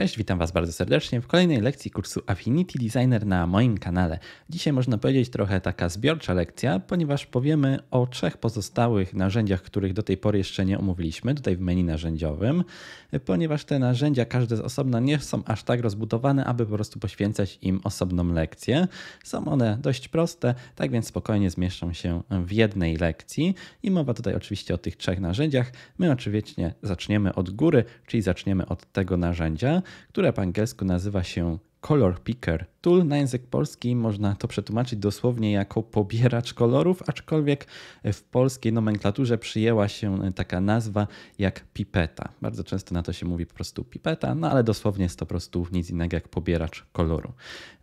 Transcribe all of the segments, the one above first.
Cześć, witam Was bardzo serdecznie w kolejnej lekcji kursu Affinity Designer na moim kanale. Dzisiaj można powiedzieć trochę taka zbiorcza lekcja, ponieważ powiemy o trzech pozostałych narzędziach, których do tej pory jeszcze nie omówiliśmy, tutaj w menu narzędziowym, ponieważ te narzędzia, każde z osobna, nie są aż tak rozbudowane, aby po prostu poświęcać im osobną lekcję. Są one dość proste, tak więc spokojnie zmieszczą się w jednej lekcji. I mowa tutaj oczywiście o tych trzech narzędziach. My oczywiście zaczniemy od góry, czyli zaczniemy od tego narzędzia które po angielsku nazywa się Color Picker. Tool na język polski można to przetłumaczyć dosłownie jako pobieracz kolorów, aczkolwiek w polskiej nomenklaturze przyjęła się taka nazwa jak pipeta. Bardzo często na to się mówi po prostu pipeta, no ale dosłownie jest to po prostu nic innego jak pobieracz koloru.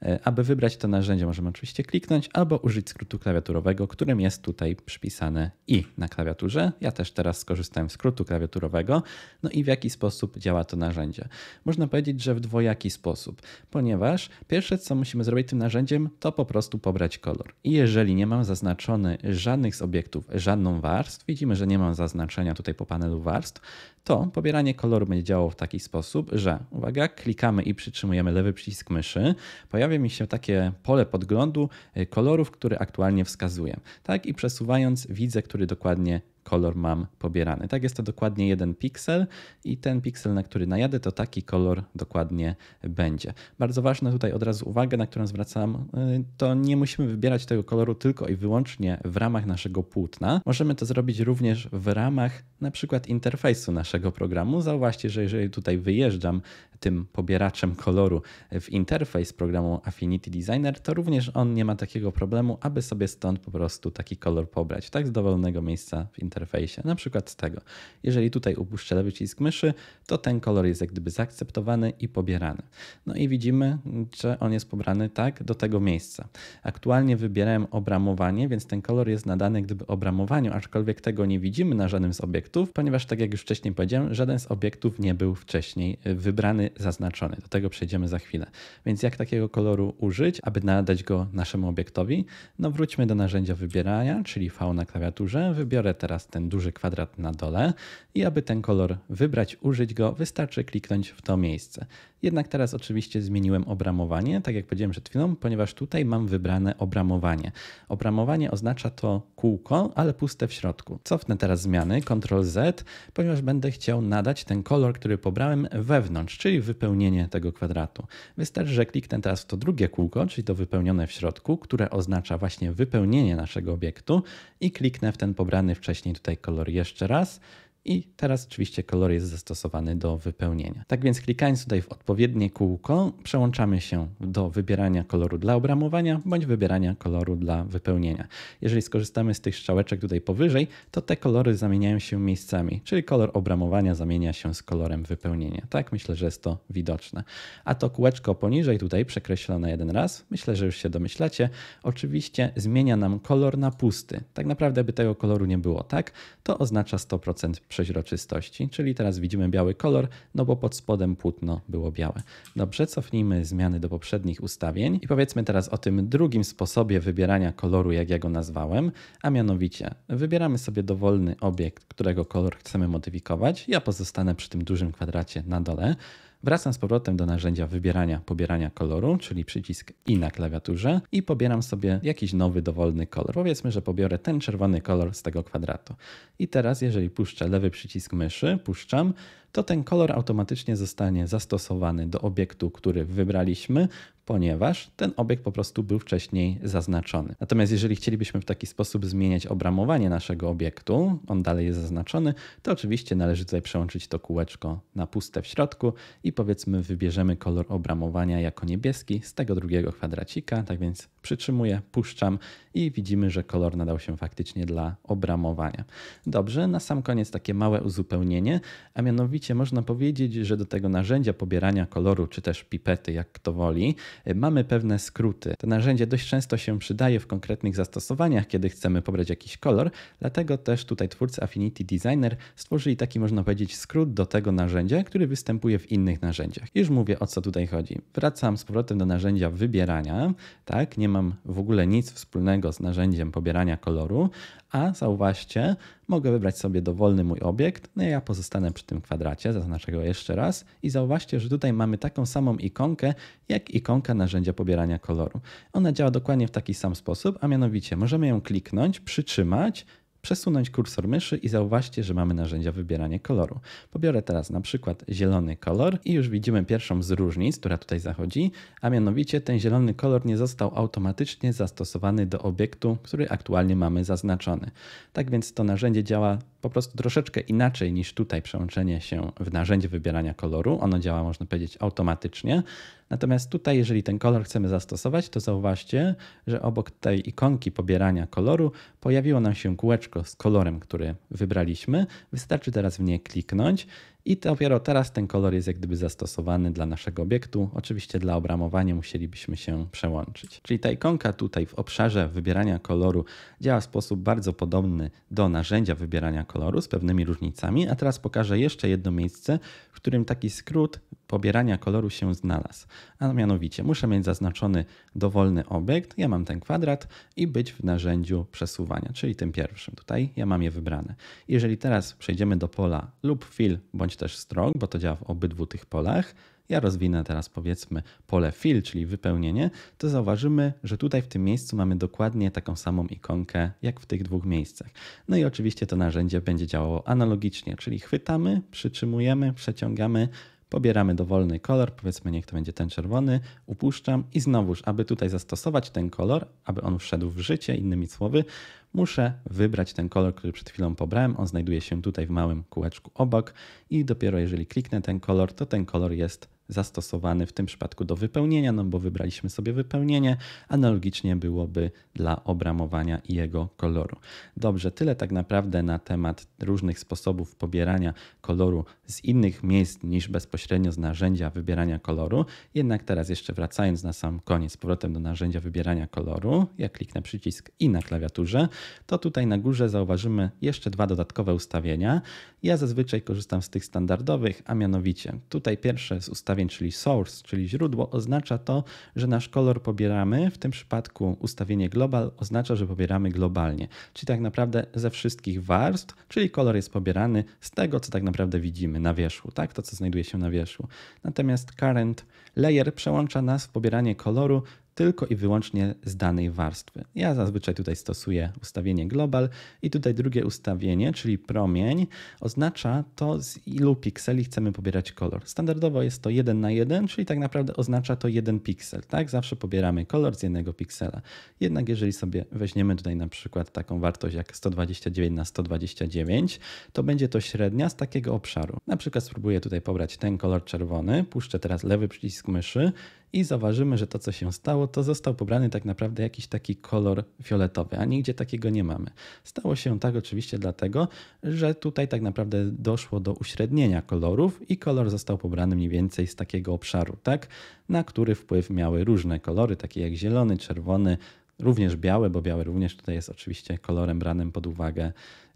E, aby wybrać to narzędzie możemy oczywiście kliknąć albo użyć skrótu klawiaturowego, którym jest tutaj przypisane i na klawiaturze. Ja też teraz skorzystałem z skrótu klawiaturowego. No i w jaki sposób działa to narzędzie? Można powiedzieć, że w dwojaki sposób, ponieważ ponieważ pierwsze co musimy zrobić tym narzędziem to po prostu pobrać kolor. I jeżeli nie mam zaznaczony żadnych z obiektów, żadną warstw, widzimy, że nie mam zaznaczenia tutaj po panelu warstw, to pobieranie koloru będzie działało w taki sposób, że uwaga, klikamy i przytrzymujemy lewy przycisk myszy, pojawia mi się takie pole podglądu y, kolorów, który aktualnie wskazuję. Tak i przesuwając widzę, który dokładnie kolor mam pobierany. Tak jest to dokładnie jeden piksel i ten piksel, na który najadę, to taki kolor dokładnie będzie. Bardzo ważna tutaj od razu uwaga, na którą zwracam, y, to nie musimy wybierać tego koloru tylko i wyłącznie w ramach naszego płótna. Możemy to zrobić również w ramach na przykład interfejsu naszego programu. Zauważcie, że jeżeli tutaj wyjeżdżam tym pobieraczem koloru w interfejs programu Affinity Designer, to również on nie ma takiego problemu, aby sobie stąd po prostu taki kolor pobrać, tak z dowolnego miejsca w interfejsie, na przykład z tego. Jeżeli tutaj upuszczę wycisk myszy, to ten kolor jest jak gdyby zaakceptowany i pobierany. No i widzimy, że on jest pobrany tak do tego miejsca. Aktualnie wybierałem obramowanie, więc ten kolor jest nadany gdyby obramowaniu, aczkolwiek tego nie widzimy na żadnym z obiektów, ponieważ tak jak już wcześniej powiedziałem, żaden z obiektów nie był wcześniej wybrany zaznaczony. Do tego przejdziemy za chwilę. Więc jak takiego koloru użyć, aby nadać go naszemu obiektowi? No wróćmy do narzędzia wybierania, czyli V na klawiaturze. Wybiorę teraz ten duży kwadrat na dole i aby ten kolor wybrać, użyć go, wystarczy kliknąć w to miejsce. Jednak teraz oczywiście zmieniłem obramowanie, tak jak powiedziałem przed chwilą, ponieważ tutaj mam wybrane obramowanie. Obramowanie oznacza to kółko, ale puste w środku. Cofnę teraz zmiany, Ctrl Z, ponieważ będę chciał nadać ten kolor, który pobrałem wewnątrz, czyli wypełnienie tego kwadratu. Wystarczy, że kliknę teraz w to drugie kółko, czyli to wypełnione w środku, które oznacza właśnie wypełnienie naszego obiektu i kliknę w ten pobrany wcześniej tutaj kolor jeszcze raz i teraz oczywiście kolor jest zastosowany do wypełnienia. Tak więc klikając tutaj w odpowiednie kółko przełączamy się do wybierania koloru dla obramowania bądź wybierania koloru dla wypełnienia. Jeżeli skorzystamy z tych strzałeczek tutaj powyżej, to te kolory zamieniają się miejscami, czyli kolor obramowania zamienia się z kolorem wypełnienia. Tak, myślę, że jest to widoczne. A to kółeczko poniżej tutaj przekreślone jeden raz, myślę, że już się domyślacie, oczywiście zmienia nam kolor na pusty. Tak naprawdę by tego koloru nie było, tak? To oznacza 100% przeźroczystości, czyli teraz widzimy biały kolor, no bo pod spodem płótno było białe. Dobrze, cofnijmy zmiany do poprzednich ustawień i powiedzmy teraz o tym drugim sposobie wybierania koloru, jak ja go nazwałem, a mianowicie wybieramy sobie dowolny obiekt, którego kolor chcemy modyfikować. Ja pozostanę przy tym dużym kwadracie na dole. Wracam z powrotem do narzędzia wybierania, pobierania koloru, czyli przycisk I na klawiaturze i pobieram sobie jakiś nowy dowolny kolor. Powiedzmy, że pobiorę ten czerwony kolor z tego kwadratu. I teraz, jeżeli puszczę lewy przycisk myszy, puszczam, to ten kolor automatycznie zostanie zastosowany do obiektu, który wybraliśmy ponieważ ten obiekt po prostu był wcześniej zaznaczony. Natomiast jeżeli chcielibyśmy w taki sposób zmieniać obramowanie naszego obiektu, on dalej jest zaznaczony, to oczywiście należy tutaj przełączyć to kółeczko na puste w środku i powiedzmy wybierzemy kolor obramowania jako niebieski z tego drugiego kwadracika, tak więc przytrzymuję, puszczam i widzimy, że kolor nadał się faktycznie dla obramowania. Dobrze, na sam koniec takie małe uzupełnienie, a mianowicie można powiedzieć, że do tego narzędzia pobierania koloru, czy też pipety, jak kto woli, mamy pewne skróty. To narzędzie dość często się przydaje w konkretnych zastosowaniach, kiedy chcemy pobrać jakiś kolor, dlatego też tutaj twórcy Affinity Designer stworzyli taki, można powiedzieć, skrót do tego narzędzia, który występuje w innych narzędziach. Już mówię o co tutaj chodzi. Wracam z powrotem do narzędzia wybierania, tak? Nie mam w ogóle nic wspólnego z narzędziem pobierania koloru, a zauważcie, mogę wybrać sobie dowolny mój obiekt, no i ja pozostanę przy tym kwadracie, zaznaczę go jeszcze raz i zauważcie, że tutaj mamy taką samą ikonkę, jak ikonka narzędzia pobierania koloru. Ona działa dokładnie w taki sam sposób, a mianowicie możemy ją kliknąć, przytrzymać przesunąć kursor myszy i zauważcie, że mamy narzędzia wybierania koloru. Pobiorę teraz na przykład zielony kolor i już widzimy pierwszą z różnic, która tutaj zachodzi, a mianowicie ten zielony kolor nie został automatycznie zastosowany do obiektu, który aktualnie mamy zaznaczony. Tak więc to narzędzie działa po prostu troszeczkę inaczej niż tutaj przełączenie się w narzędzie wybierania koloru. Ono działa, można powiedzieć, automatycznie. Natomiast tutaj, jeżeli ten kolor chcemy zastosować, to zauważcie, że obok tej ikonki pobierania koloru pojawiło nam się kółeczko z kolorem, który wybraliśmy. Wystarczy teraz w nie kliknąć i dopiero teraz ten kolor jest jak gdyby zastosowany dla naszego obiektu. Oczywiście dla obramowania musielibyśmy się przełączyć. Czyli ta ikonka tutaj w obszarze wybierania koloru działa w sposób bardzo podobny do narzędzia wybierania koloru z pewnymi różnicami. A teraz pokażę jeszcze jedno miejsce, w którym taki skrót pobierania koloru się znalazł. A mianowicie muszę mieć zaznaczony dowolny obiekt, ja mam ten kwadrat i być w narzędziu przesuwania, czyli tym pierwszym. Tutaj ja mam je wybrane. Jeżeli teraz przejdziemy do pola lub fill bądź też strong, bo to działa w obydwu tych polach. Ja rozwinę teraz powiedzmy pole fill, czyli wypełnienie, to zauważymy, że tutaj w tym miejscu mamy dokładnie taką samą ikonkę jak w tych dwóch miejscach. No i oczywiście to narzędzie będzie działało analogicznie, czyli chwytamy, przytrzymujemy, przeciągamy, Pobieramy dowolny kolor, powiedzmy niech to będzie ten czerwony, upuszczam i znowuż, aby tutaj zastosować ten kolor, aby on wszedł w życie, innymi słowy, muszę wybrać ten kolor, który przed chwilą pobrałem. On znajduje się tutaj w małym kółeczku obok i dopiero jeżeli kliknę ten kolor, to ten kolor jest zastosowany w tym przypadku do wypełnienia, no bo wybraliśmy sobie wypełnienie. Analogicznie byłoby dla obramowania i jego koloru. Dobrze, tyle tak naprawdę na temat różnych sposobów pobierania koloru z innych miejsc niż bezpośrednio z narzędzia wybierania koloru. Jednak teraz jeszcze wracając na sam koniec, z powrotem do narzędzia wybierania koloru, ja kliknę przycisk i na klawiaturze, to tutaj na górze zauważymy jeszcze dwa dodatkowe ustawienia. Ja zazwyczaj korzystam z tych standardowych, a mianowicie tutaj pierwsze z ustawień ustawień, czyli source, czyli źródło, oznacza to, że nasz kolor pobieramy. W tym przypadku ustawienie global oznacza, że pobieramy globalnie, czyli tak naprawdę ze wszystkich warstw, czyli kolor jest pobierany z tego, co tak naprawdę widzimy na wierzchu, tak? To, co znajduje się na wierzchu. Natomiast current layer przełącza nas w pobieranie koloru tylko i wyłącznie z danej warstwy. Ja zazwyczaj tutaj stosuję ustawienie global i tutaj drugie ustawienie, czyli promień, oznacza to z ilu pikseli chcemy pobierać kolor. Standardowo jest to 1 na 1, czyli tak naprawdę oznacza to jeden piksel, tak? Zawsze pobieramy kolor z jednego piksela. Jednak jeżeli sobie weźmiemy tutaj na przykład taką wartość jak 129 na 129, to będzie to średnia z takiego obszaru. Na przykład spróbuję tutaj pobrać ten kolor czerwony, puszczę teraz lewy przycisk myszy i zauważymy, że to, co się stało, to został pobrany tak naprawdę jakiś taki kolor fioletowy, a nigdzie takiego nie mamy. Stało się tak oczywiście dlatego, że tutaj tak naprawdę doszło do uśrednienia kolorów i kolor został pobrany mniej więcej z takiego obszaru, tak, na który wpływ miały różne kolory, takie jak zielony, czerwony, również białe, bo białe również tutaj jest oczywiście kolorem branym pod uwagę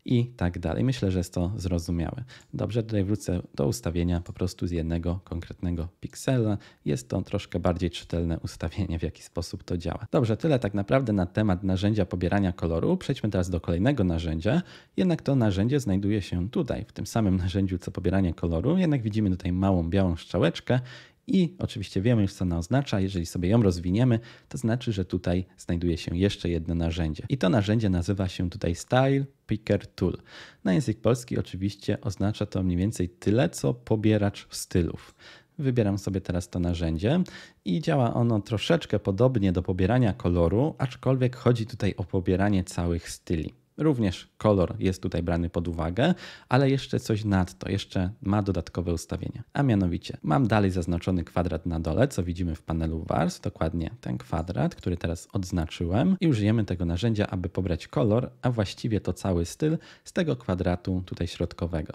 i tak dalej. Myślę, że jest to zrozumiałe. Dobrze, tutaj wrócę do ustawienia po prostu z jednego konkretnego piksela. Jest to troszkę bardziej czytelne ustawienie, w jaki sposób to działa. Dobrze, tyle tak naprawdę na temat narzędzia pobierania koloru. Przejdźmy teraz do kolejnego narzędzia. Jednak to narzędzie znajduje się tutaj, w tym samym narzędziu co pobieranie koloru. Jednak widzimy tutaj małą białą strzałeczkę i oczywiście wiemy już, co ona oznacza. Jeżeli sobie ją rozwiniemy, to znaczy, że tutaj znajduje się jeszcze jedno narzędzie. I to narzędzie nazywa się tutaj Style Picker Tool. Na język polski oczywiście oznacza to mniej więcej tyle, co pobieracz stylów. Wybieram sobie teraz to narzędzie i działa ono troszeczkę podobnie do pobierania koloru, aczkolwiek chodzi tutaj o pobieranie całych styli. Również kolor jest tutaj brany pod uwagę, ale jeszcze coś nadto, jeszcze ma dodatkowe ustawienia. A mianowicie mam dalej zaznaczony kwadrat na dole, co widzimy w panelu wars. dokładnie ten kwadrat, który teraz odznaczyłem i użyjemy tego narzędzia, aby pobrać kolor, a właściwie to cały styl z tego kwadratu tutaj środkowego.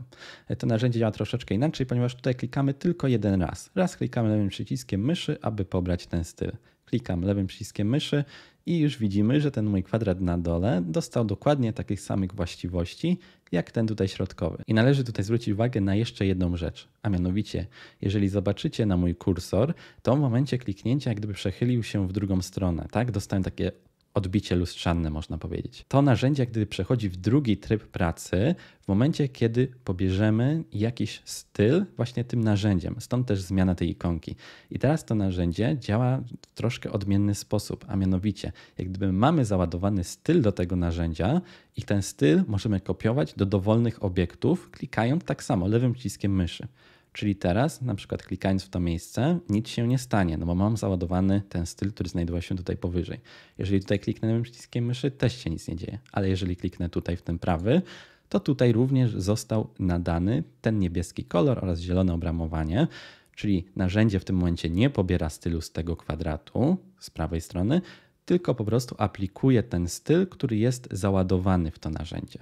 E, to narzędzie działa troszeczkę inaczej, ponieważ tutaj klikamy tylko jeden raz. Raz klikamy lewym przyciskiem myszy, aby pobrać ten styl. Klikam lewym przyciskiem myszy i już widzimy, że ten mój kwadrat na dole dostał dokładnie takich samych właściwości jak ten tutaj środkowy. I należy tutaj zwrócić uwagę na jeszcze jedną rzecz, a mianowicie, jeżeli zobaczycie na mój kursor, to w momencie kliknięcia jak gdyby przechylił się w drugą stronę, tak? Dostałem takie odbicie lustrzane, można powiedzieć. To narzędzie, gdy przechodzi w drugi tryb pracy, w momencie, kiedy pobierzemy jakiś styl właśnie tym narzędziem. Stąd też zmiana tej ikonki. I teraz to narzędzie działa w troszkę odmienny sposób, a mianowicie, jak gdyby mamy załadowany styl do tego narzędzia i ten styl możemy kopiować do dowolnych obiektów, klikając tak samo lewym przyciskiem myszy. Czyli teraz, na przykład klikając w to miejsce, nic się nie stanie, no bo mam załadowany ten styl, który znajdował się tutaj powyżej. Jeżeli tutaj kliknę przyciskiem myszy, też się nic nie dzieje, ale jeżeli kliknę tutaj w ten prawy, to tutaj również został nadany ten niebieski kolor oraz zielone obramowanie, czyli narzędzie w tym momencie nie pobiera stylu z tego kwadratu z prawej strony, tylko po prostu aplikuję ten styl, który jest załadowany w to narzędzie.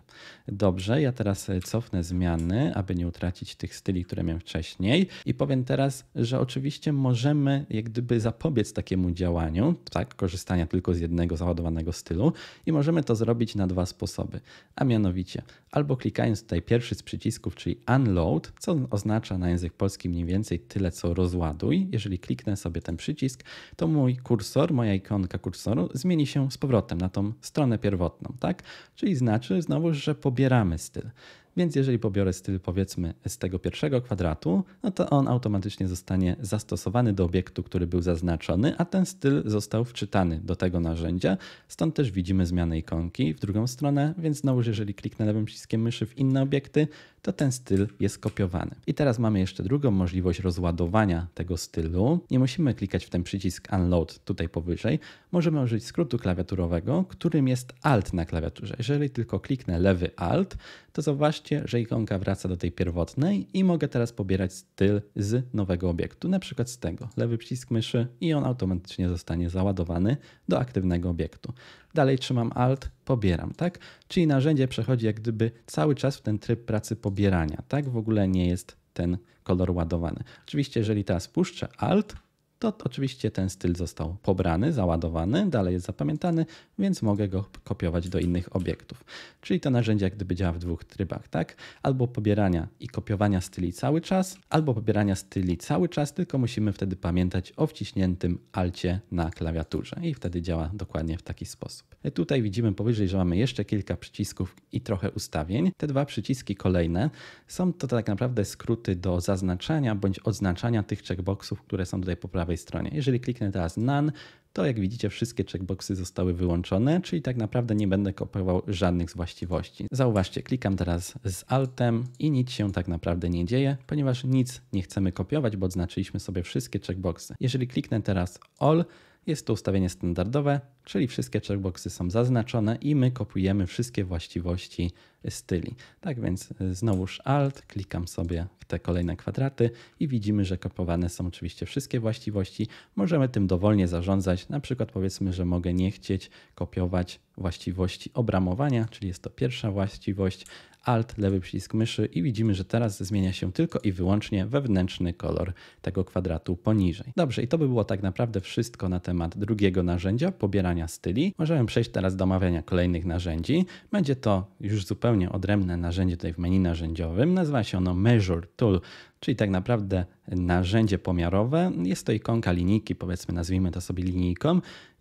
Dobrze, ja teraz e, cofnę zmiany, aby nie utracić tych styli, które miałem wcześniej i powiem teraz, że oczywiście możemy jak gdyby zapobiec takiemu działaniu, tak, korzystania tylko z jednego załadowanego stylu i możemy to zrobić na dwa sposoby, a mianowicie albo klikając tutaj pierwszy z przycisków, czyli unload, co oznacza na język polski mniej więcej tyle co rozładuj. Jeżeli kliknę sobie ten przycisk, to mój kursor, moja ikonka kursora kursoru zmieni się z powrotem na tą stronę pierwotną, tak? Czyli znaczy znowu, że pobieramy styl. Więc jeżeli pobiorę styl powiedzmy z tego pierwszego kwadratu, no to on automatycznie zostanie zastosowany do obiektu, który był zaznaczony, a ten styl został wczytany do tego narzędzia. Stąd też widzimy zmianę ikonki w drugą stronę, więc znowu, jeżeli kliknę lewym przyciskiem myszy w inne obiekty, to ten styl jest kopiowany. I teraz mamy jeszcze drugą możliwość rozładowania tego stylu. Nie musimy klikać w ten przycisk Unload tutaj powyżej. Możemy użyć skrótu klawiaturowego, którym jest Alt na klawiaturze. Jeżeli tylko kliknę lewy Alt, to zobaczcie, Zobaczcie, że ikonka wraca do tej pierwotnej i mogę teraz pobierać styl z nowego obiektu, na przykład z tego. Lewy przycisk myszy i on automatycznie zostanie załadowany do aktywnego obiektu. Dalej trzymam Alt, pobieram, tak? Czyli narzędzie przechodzi jak gdyby cały czas w ten tryb pracy pobierania, tak? W ogóle nie jest ten kolor ładowany. Oczywiście, jeżeli teraz puszczę Alt, to oczywiście ten styl został pobrany, załadowany, dalej jest zapamiętany, więc mogę go kopiować do innych obiektów. Czyli to narzędzie jak gdyby działa w dwóch trybach, tak? Albo pobierania i kopiowania styli cały czas, albo pobierania styli cały czas, tylko musimy wtedy pamiętać o wciśniętym alcie na klawiaturze i wtedy działa dokładnie w taki sposób. Tutaj widzimy powyżej, że mamy jeszcze kilka przycisków i trochę ustawień. Te dwa przyciski kolejne są to tak naprawdę skróty do zaznaczania bądź odznaczania tych checkboxów, które są tutaj po prawej stronie. Jeżeli kliknę teraz None, to jak widzicie wszystkie checkboxy zostały wyłączone, czyli tak naprawdę nie będę kopiował żadnych z właściwości. Zauważcie, klikam teraz z Altem i nic się tak naprawdę nie dzieje, ponieważ nic nie chcemy kopiować, bo odznaczyliśmy sobie wszystkie checkboxy. Jeżeli kliknę teraz All, jest to ustawienie standardowe, czyli wszystkie checkboxy są zaznaczone i my kopiujemy wszystkie właściwości styli. Tak więc y, znowuż Alt, klikam sobie w te kolejne kwadraty i widzimy, że kopowane są oczywiście wszystkie właściwości. Możemy tym dowolnie zarządzać, na przykład powiedzmy, że mogę nie chcieć kopiować właściwości obramowania, czyli jest to pierwsza właściwość, Alt, lewy przycisk myszy i widzimy, że teraz zmienia się tylko i wyłącznie wewnętrzny kolor tego kwadratu poniżej. Dobrze, i to by było tak naprawdę wszystko na temat drugiego narzędzia, pobierania styli. Możemy przejść teraz do omawiania kolejnych narzędzi. Będzie to już zupełnie odrębne narzędzie tutaj w menu narzędziowym. Nazywa się ono Measure Tool czyli tak naprawdę narzędzie pomiarowe. Jest to ikonka linijki, powiedzmy, nazwijmy to sobie linijką,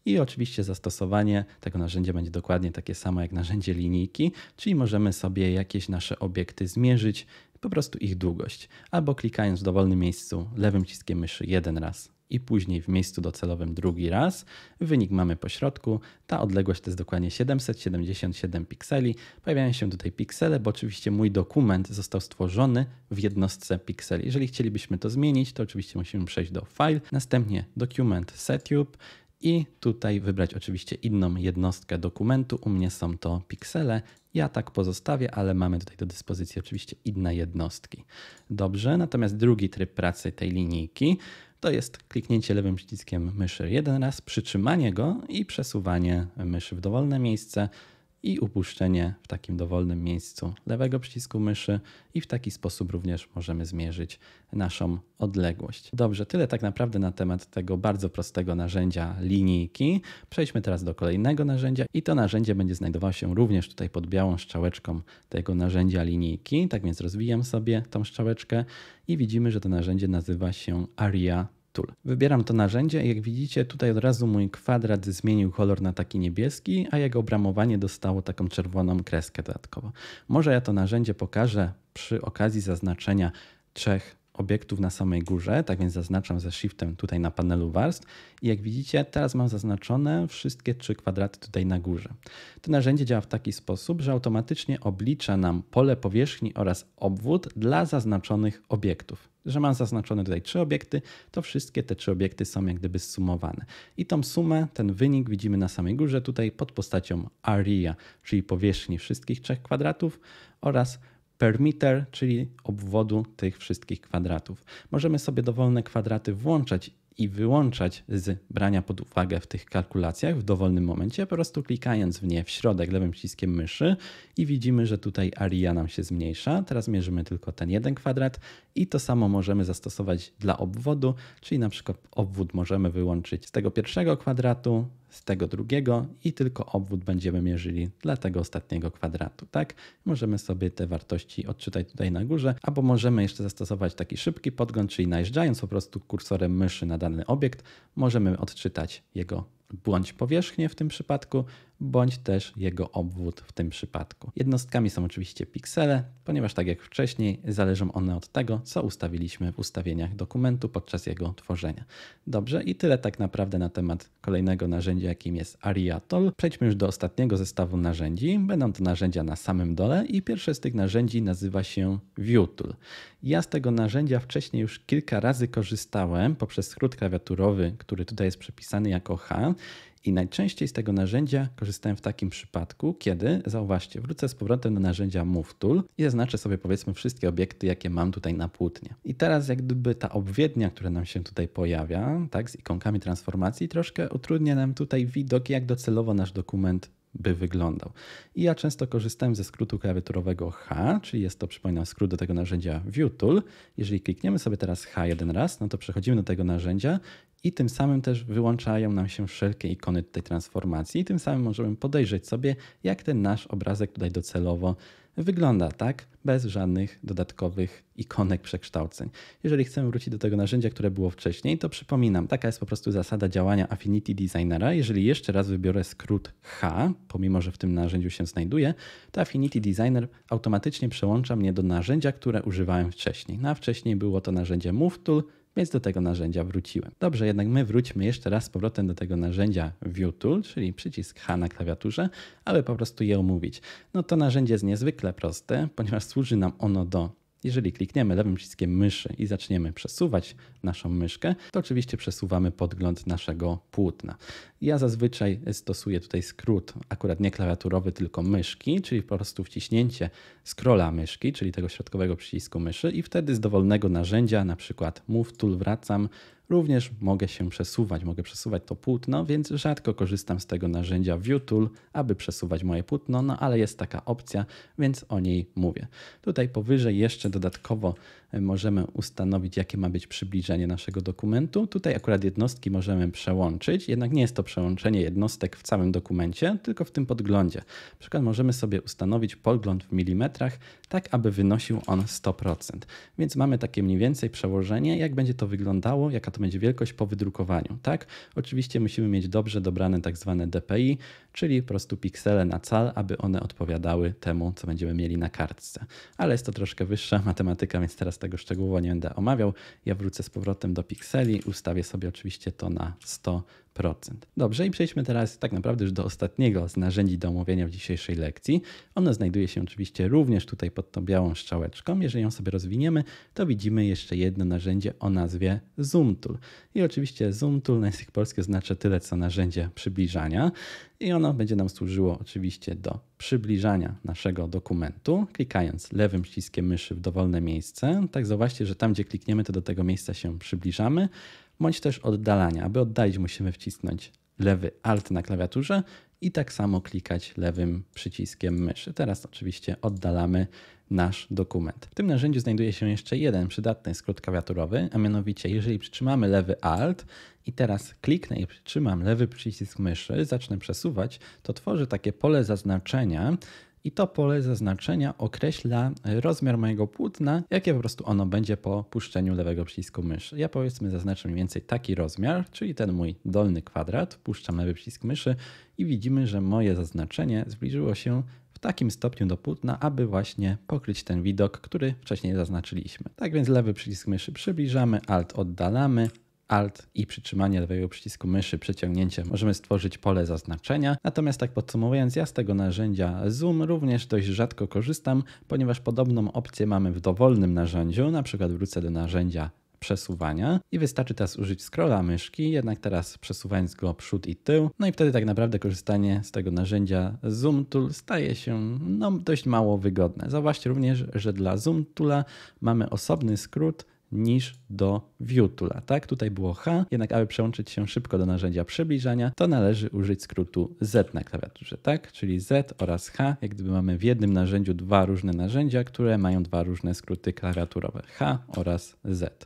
i oczywiście zastosowanie tego narzędzia będzie dokładnie takie samo jak narzędzie linijki, czyli możemy sobie jakieś nasze obiekty zmierzyć, po prostu ich długość, albo klikając w dowolnym miejscu lewym ciskiem myszy jeden raz i później w miejscu docelowym drugi raz. Wynik mamy po środku. Ta odległość to jest dokładnie 777 pikseli. Pojawiają się tutaj piksele, bo oczywiście mój dokument został stworzony w jednostce pikseli. Jeżeli chcielibyśmy to zmienić, to oczywiście musimy przejść do File, następnie Document Setup i tutaj wybrać oczywiście inną jednostkę dokumentu. U mnie są to piksele. Ja tak pozostawię, ale mamy tutaj do dyspozycji oczywiście inne jednostki. Dobrze, natomiast drugi tryb pracy tej linijki to jest kliknięcie lewym przyciskiem myszy jeden raz, przytrzymanie go i przesuwanie myszy w dowolne miejsce i upuszczenie w takim dowolnym miejscu lewego przycisku myszy i w taki sposób również możemy zmierzyć naszą odległość. Dobrze, tyle tak naprawdę na temat tego bardzo prostego narzędzia linijki. Przejdźmy teraz do kolejnego narzędzia i to narzędzie będzie znajdowało się również tutaj pod białą strzałeczką tego narzędzia linijki. Tak więc rozwijam sobie tą strzałeczkę i widzimy, że to narzędzie nazywa się Aria Tool. Wybieram to narzędzie i jak widzicie tutaj od razu mój kwadrat zmienił kolor na taki niebieski, a jego obramowanie dostało taką czerwoną kreskę dodatkowo. Może ja to narzędzie pokażę przy okazji zaznaczenia trzech obiektów na samej górze, tak więc zaznaczam ze shiftem tutaj na panelu warstw i jak widzicie teraz mam zaznaczone wszystkie trzy kwadraty tutaj na górze. To narzędzie działa w taki sposób, że automatycznie oblicza nam pole powierzchni oraz obwód dla zaznaczonych obiektów. Że mam zaznaczone tutaj trzy obiekty, to wszystkie te trzy obiekty są jak gdyby zsumowane. I tą sumę, ten wynik widzimy na samej górze tutaj pod postacią area, czyli powierzchni wszystkich trzech kwadratów oraz perimeter, czyli obwodu tych wszystkich kwadratów. Możemy sobie dowolne kwadraty włączać i wyłączać z brania pod uwagę w tych kalkulacjach w dowolnym momencie, po prostu klikając w nie w środek lewym przyciskiem myszy i widzimy, że tutaj aria nam się zmniejsza. Teraz mierzymy tylko ten jeden kwadrat i to samo możemy zastosować dla obwodu, czyli na przykład obwód możemy wyłączyć z tego pierwszego kwadratu, z tego drugiego i tylko obwód będziemy mierzyli dla tego ostatniego kwadratu, tak? Możemy sobie te wartości odczytać tutaj na górze, albo możemy jeszcze zastosować taki szybki podgląd, czyli najeżdżając po prostu kursorem myszy na dany obiekt, możemy odczytać jego bądź powierzchnię w tym przypadku, bądź też jego obwód w tym przypadku. Jednostkami są oczywiście piksele, ponieważ tak jak wcześniej zależą one od tego, co ustawiliśmy w ustawieniach dokumentu podczas jego tworzenia. Dobrze i tyle tak naprawdę na temat kolejnego narzędzia, jakim jest Ariatol. Przejdźmy już do ostatniego zestawu narzędzi. Będą to narzędzia na samym dole i pierwsze z tych narzędzi nazywa się ViewTool. Ja z tego narzędzia wcześniej już kilka razy korzystałem poprzez skrót klawiaturowy, który tutaj jest przepisany jako H i najczęściej z tego narzędzia korzystałem w takim przypadku, kiedy, zauważcie, wrócę z powrotem do narzędzia MoveTool i zaznaczę sobie powiedzmy wszystkie obiekty, jakie mam tutaj na płótnie. I teraz jak gdyby ta obwiednia, która nam się tutaj pojawia, tak, z ikonkami transformacji, troszkę utrudnia nam tutaj widok, jak docelowo nasz dokument by wyglądał. I ja często korzystałem ze skrótu klawiaturowego H, czyli jest to, przypominam, skrót do tego narzędzia ViewTool. Jeżeli klikniemy sobie teraz H jeden raz, no to przechodzimy do tego narzędzia i tym samym też wyłączają nam się wszelkie ikony tej transformacji i tym samym możemy podejrzeć sobie, jak ten nasz obrazek tutaj docelowo wygląda, tak? Bez żadnych dodatkowych ikonek przekształceń. Jeżeli chcemy wrócić do tego narzędzia, które było wcześniej, to przypominam, taka jest po prostu zasada działania Affinity Designera. Jeżeli jeszcze raz wybiorę skrót H, pomimo że w tym narzędziu się znajduje, to Affinity Designer automatycznie przełącza mnie do narzędzia, które używałem wcześniej. No a wcześniej było to narzędzie MoveTool, więc do tego narzędzia wróciłem. Dobrze, jednak my wróćmy jeszcze raz z powrotem do tego narzędzia ViewTool, czyli przycisk H na klawiaturze, aby po prostu je omówić. No to narzędzie jest niezwykle proste, ponieważ służy nam ono do jeżeli klikniemy lewym przyciskiem myszy i zaczniemy przesuwać naszą myszkę, to oczywiście przesuwamy podgląd naszego płótna. Ja zazwyczaj stosuję tutaj skrót, akurat nie klawiaturowy, tylko myszki, czyli po prostu wciśnięcie scrolla myszki, czyli tego środkowego przycisku myszy i wtedy z dowolnego narzędzia, na przykład Move Tool wracam Również mogę się przesuwać, mogę przesuwać to płótno, więc rzadko korzystam z tego narzędzia ViewTool, aby przesuwać moje płótno, no ale jest taka opcja, więc o niej mówię. Tutaj powyżej jeszcze dodatkowo e, możemy ustanowić, jakie ma być przybliżenie naszego dokumentu. Tutaj akurat jednostki możemy przełączyć, jednak nie jest to przełączenie jednostek w całym dokumencie, tylko w tym podglądzie. Na przykład możemy sobie ustanowić podgląd w milimetrach, tak aby wynosił on 100%. Więc mamy takie mniej więcej przełożenie, jak będzie to wyglądało, jaka to będzie wielkość po wydrukowaniu. Tak? Oczywiście musimy mieć dobrze dobrane tak zwane DPI, czyli po prostu piksele na cal, aby one odpowiadały temu, co będziemy mieli na kartce. Ale jest to troszkę wyższa matematyka, więc teraz tego szczegółowo nie będę omawiał. Ja wrócę z powrotem do pikseli, ustawię sobie oczywiście to na 100%. Dobrze, i przejdźmy teraz tak naprawdę już do ostatniego z narzędzi do omówienia w dzisiejszej lekcji. Ono znajduje się oczywiście również tutaj pod tą białą strzałeczką. Jeżeli ją sobie rozwiniemy, to widzimy jeszcze jedno narzędzie o nazwie Zoom Tool. I oczywiście Zoom Tool na język polski oznacza tyle co narzędzie przybliżania i ono będzie nam służyło oczywiście do przybliżania naszego dokumentu, klikając lewym ściskiem myszy w dowolne miejsce. Tak zauważcie, że tam gdzie klikniemy, to do tego miejsca się przybliżamy bądź też oddalania. Aby oddalić, musimy wcisnąć lewy Alt na klawiaturze i tak samo klikać lewym przyciskiem myszy. Teraz oczywiście oddalamy nasz dokument. W tym narzędziu znajduje się jeszcze jeden przydatny skrót klawiaturowy, a mianowicie jeżeli przytrzymamy lewy Alt i teraz kliknę i przytrzymam lewy przycisk myszy, zacznę przesuwać, to tworzy takie pole zaznaczenia, i to pole zaznaczenia określa rozmiar mojego płótna, jakie po prostu ono będzie po puszczeniu lewego przycisku myszy. Ja powiedzmy zaznaczę mniej więcej taki rozmiar, czyli ten mój dolny kwadrat, puszczam lewy przycisk myszy i widzimy, że moje zaznaczenie zbliżyło się w takim stopniu do płótna, aby właśnie pokryć ten widok, który wcześniej zaznaczyliśmy. Tak więc lewy przycisk myszy przybliżamy, alt oddalamy, Alt i przytrzymanie lewego przycisku myszy przeciągnięcie możemy stworzyć pole zaznaczenia. Natomiast tak podsumowując, ja z tego narzędzia Zoom również dość rzadko korzystam, ponieważ podobną opcję mamy w dowolnym narzędziu. Na przykład wrócę do narzędzia przesuwania i wystarczy teraz użyć scrolla myszki, jednak teraz przesuwając go przód i tył. No i wtedy tak naprawdę korzystanie z tego narzędzia Zoom Tool staje się no, dość mało wygodne. Zauważcie również, że dla Zoom Toola mamy osobny skrót niż do viewtula. Tak, tutaj było H, jednak aby przełączyć się szybko do narzędzia przybliżania, to należy użyć skrótu Z na klawiaturze, tak? Czyli Z oraz H, jak gdyby mamy w jednym narzędziu dwa różne narzędzia, które mają dwa różne skróty klawiaturowe H oraz Z.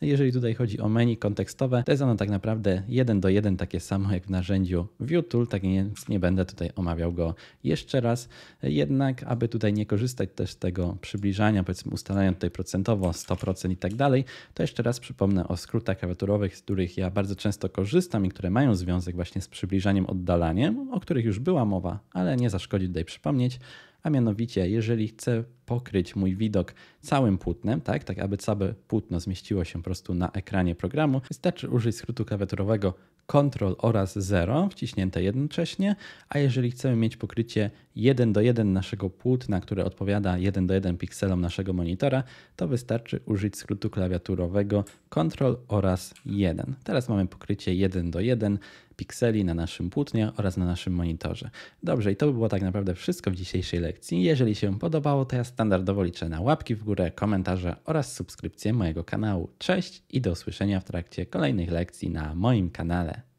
Jeżeli tutaj chodzi o menu kontekstowe, to jest ono tak naprawdę jeden do jeden takie samo jak w narzędziu ViewTool, tak więc nie będę tutaj omawiał go jeszcze raz. Jednak, aby tutaj nie korzystać też z tego przybliżania, powiedzmy ustalając tutaj procentowo 100% i tak dalej, to jeszcze raz przypomnę o skrótach klawiaturowych, z których ja bardzo często korzystam i które mają związek właśnie z przybliżaniem oddalaniem, o których już była mowa, ale nie zaszkodzi tutaj przypomnieć a mianowicie jeżeli chcę pokryć mój widok całym płótnem, tak, tak aby całe płótno zmieściło się po prostu na ekranie programu, wystarczy użyć skrótu klawiaturowego Ctrl oraz 0 wciśnięte jednocześnie, a jeżeli chcemy mieć pokrycie 1 do 1 naszego płótna, które odpowiada 1 do 1 pikselom naszego monitora, to wystarczy użyć skrótu klawiaturowego Ctrl oraz 1. Teraz mamy pokrycie 1 do 1 pikseli na naszym płótnie oraz na naszym monitorze. Dobrze, i to by było tak naprawdę wszystko w dzisiejszej lekcji. Jeżeli się podobało, to ja standardowo liczę na łapki w górę, komentarze oraz subskrypcję mojego kanału. Cześć i do usłyszenia w trakcie kolejnych lekcji na moim kanale.